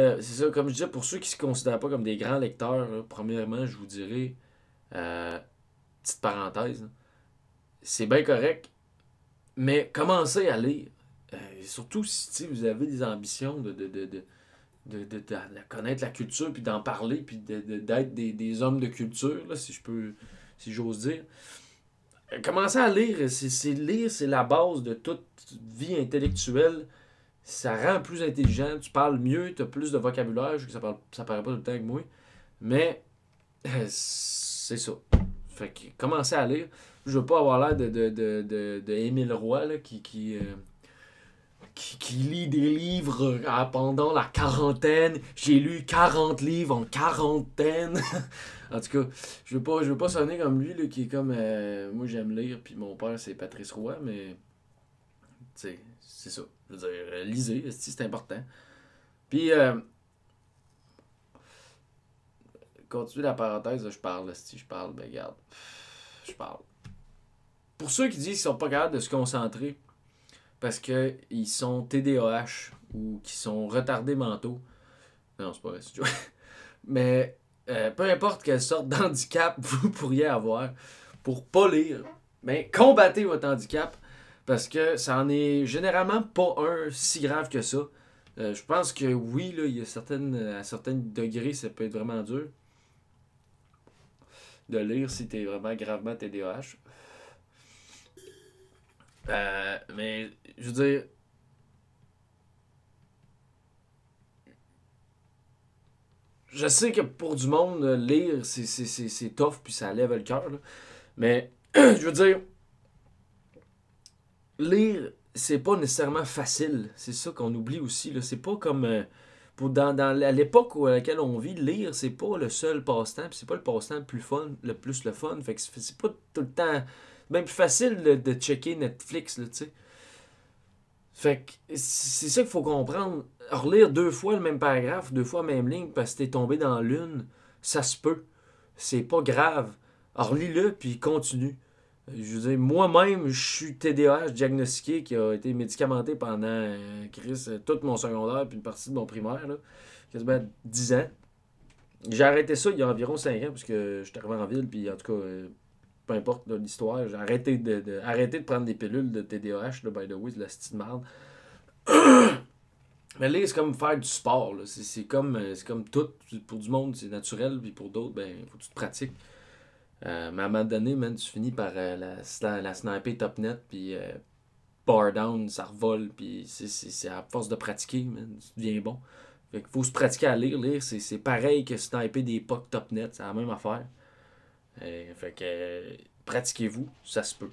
Euh, c'est ça, comme je disais, pour ceux qui ne se considèrent pas comme des grands lecteurs, premièrement, je vous dirais, euh, petite parenthèse, c'est bien correct, mais commencez à lire. Euh, surtout si vous avez des ambitions de, connaître la culture, puis d'en parler, puis d'être des, hommes de culture, si je peux, si j'ose dire. Commencez à lire, lire, c'est la base de toute vie intellectuelle ça rend plus intelligent, tu parles mieux, tu plus de vocabulaire, je que ça, parle, paraît pas tout le temps que moi, mais euh, c'est ça. Fait que commencez à lire. Je veux pas avoir l'air de, de, de, de, Émile Roy là, qui, qui, euh, lit des livres euh, pendant la quarantaine. J'ai lu 40 livres en quarantaine. en tout cas, je veux pas, je veux pas sonner comme lui là, qui est comme moi j'aime lire, puis mon père c'est Patrice Roy, mais c'est ça. Je veux dire, euh, lisez, c'est important. Puis, euh, continue la parenthèse, je parle, si je parle, ben regarde, je parle. Pour ceux qui disent qu'ils sont pas capables de se concentrer parce qu'ils sont TDAH ou qu'ils sont retardés mentaux, non, c'est pas vrai, c'est Mais euh, peu importe quelle sorte d'handicap vous pourriez avoir, pour pas lire, mais ben, combattez votre handicap parce que ça en est généralement pas un si grave que ça. Euh, je pense que oui, là, il y a certaines, à certains degrés, ça peut être vraiment dur de lire si t'es vraiment gravement TDAH. Euh, mais je veux dire. Je sais que pour du monde, lire, c'est tough, puis ça lève le cœur. Mais je veux dire, lire, c'est pas nécessairement facile. C'est ça qu'on oublie aussi. C'est pas comme. Euh, pour, dans, l'époque à laquelle on vit, lire, c'est pas le seul passe-temps, c'est pas le passe-temps le plus fun, le plus le fun. Fait que c'est pas tout le temps. Même plus facile de checker Netflix, tu sais. Fait que c'est ça qu'il faut comprendre. Relire deux fois le même paragraphe, deux fois la même ligne parce que t'es tombé dans l'une, ça se peut. C'est pas grave. Relis-le puis continue je veux dire, moi-même, je suis TDAH diagnostiqué qui a été médicamenté pendant euh, euh, toute tout mon secondaire puis une partie de mon primaire, là, quasiment 10 ans. J'ai arrêté ça il y a environ 5 ans, puisque j'étais arrivé en ville, puis en tout cas, euh, peu importe l'histoire, j'ai arrêté de, de, prendre des pilules de TDAH, là, by the way, de la style marde. Mais là, c'est comme faire du sport, c'est comme, comme tout. Pour du monde, c'est naturel, puis pour d'autres, ben, faut que tu te pratiques. Euh, mais à un moment donné, tu finis par euh, la, sniper top net, puis euh, down, ça revole, puis c'est à force de pratiquer, man, tu deviens bon. Fait faut se pratiquer à lire. Lire, c'est pareil que sniper des pucks top net, c'est la même affaire. Euh, fait que pratiquez-vous, ça se peut.